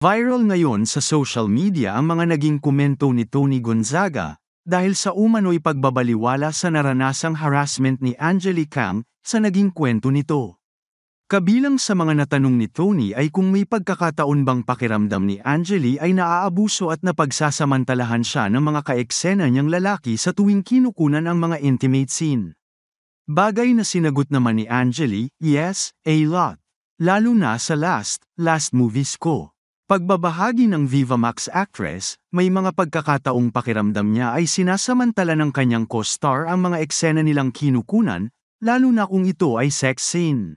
Viral ngayon sa social media ang mga naging komento ni Tony Gonzaga dahil sa umano'y pagbabaliwala sa naranasang harassment ni Angeli Cam sa naging kwento nito. Kabilang sa mga natanong ni Tony ay kung may pagkakataon bang pakiramdam ni Angeli ay naaabuso at napagsasamantalahan siya ng mga kaeksena niyang lalaki sa tuwing kinukunan ang mga intimate scene. Bagay na sinagot naman ni Angeli, yes, a lot. Lalo na sa last, last movies ko. Pagbabahagi ng Viva Max actress, may mga pagkakataong pakiramdam niya ay sinasamantala ng kanyang co-star ang mga eksena nilang kinukunan, lalo na kung ito ay sex scene.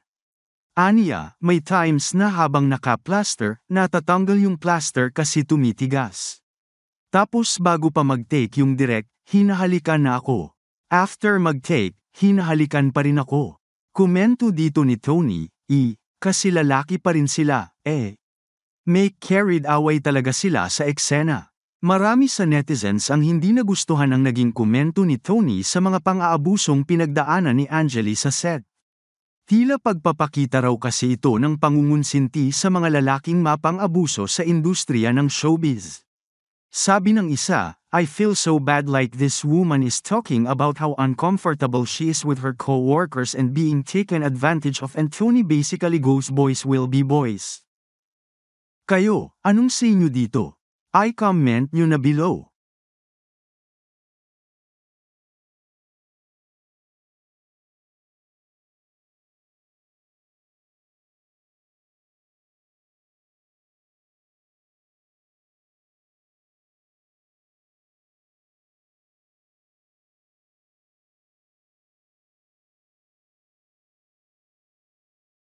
Aniya, may times na habang naka-plaster, natatanggal yung plaster kasi tumitigas. Tapos bago pa mag-take yung direct, hinahalikan na ako. After mag-take, hinahalikan pa rin ako. Komento dito ni Tony, E, kasi lalaki pa rin sila, eh. May carried away talaga sila sa eksena. Marami sa netizens ang hindi nagustuhan ang naging komento ni Tony sa mga pang-aabusong pinagdaanan ni Angeli sa set. Tila pagpapakita raw kasi ito ng pangungunsinti sa mga lalaking mapang-abuso sa industriya ng showbiz. Sabi ng isa, I feel so bad like this woman is talking about how uncomfortable she is with her co-workers and being taken advantage of and Tony basically goes boys will be boys. Kayo, anong say nyo dito? I comment nyo na below.